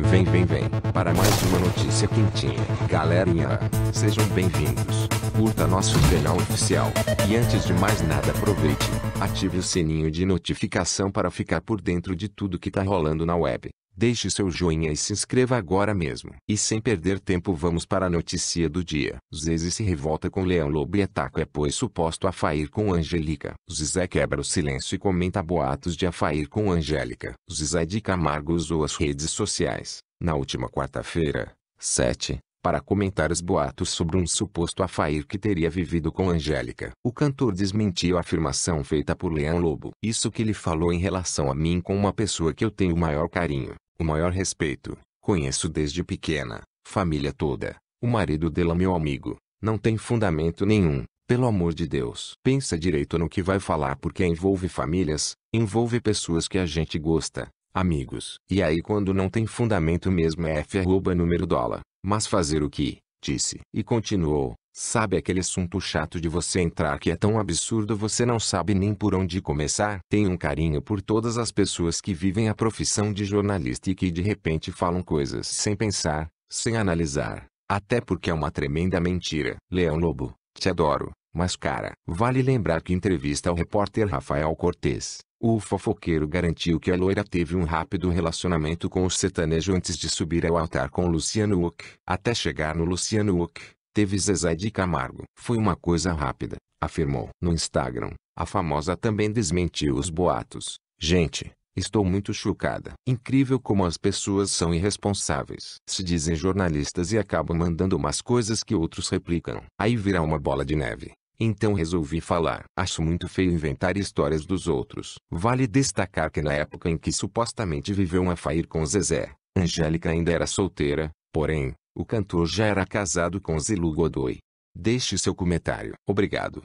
Vem, vem, vem, para mais uma notícia quentinha. Galerinha, sejam bem-vindos. Curta nosso canal oficial. E antes de mais nada, aproveite, ative o sininho de notificação para ficar por dentro de tudo que tá rolando na web. Deixe seu joinha e se inscreva agora mesmo. E sem perder tempo vamos para a notícia do dia. Zezé se revolta com Leão Lobo e ataca após suposto Afair com Angélica. Zezé quebra o silêncio e comenta boatos de Afair com Angélica. Zezé de Camargo usou as redes sociais, na última quarta-feira, 7, para comentar os boatos sobre um suposto Afair que teria vivido com Angélica. O cantor desmentiu a afirmação feita por Leão Lobo. Isso que ele falou em relação a mim com uma pessoa que eu tenho o maior carinho o maior respeito. Conheço desde pequena, família toda. O marido dela, meu amigo, não tem fundamento nenhum. Pelo amor de Deus, pensa direito no que vai falar porque envolve famílias, envolve pessoas que a gente gosta, amigos. E aí quando não tem fundamento mesmo é F arroba número dólar. Mas fazer o que? Disse. E continuou. Sabe aquele assunto chato de você entrar que é tão absurdo você não sabe nem por onde começar? Tenho um carinho por todas as pessoas que vivem a profissão de jornalista e que de repente falam coisas sem pensar, sem analisar. Até porque é uma tremenda mentira. Leão Lobo, te adoro, mas cara, vale lembrar que entrevista ao repórter Rafael Cortez. O fofoqueiro garantiu que a loira teve um rápido relacionamento com o sertanejo antes de subir ao altar com Luciano Huck. Até chegar no Luciano Huck, Teve Zezé de Camargo. Foi uma coisa rápida, afirmou. No Instagram, a famosa também desmentiu os boatos. Gente, estou muito chocada. Incrível como as pessoas são irresponsáveis. Se dizem jornalistas e acabam mandando umas coisas que outros replicam. Aí virá uma bola de neve. Então resolvi falar. Acho muito feio inventar histórias dos outros. Vale destacar que na época em que supostamente viveu um afair com Zezé, Angélica ainda era solteira, porém, o cantor já era casado com Zilu Godoy. Deixe seu comentário. Obrigado.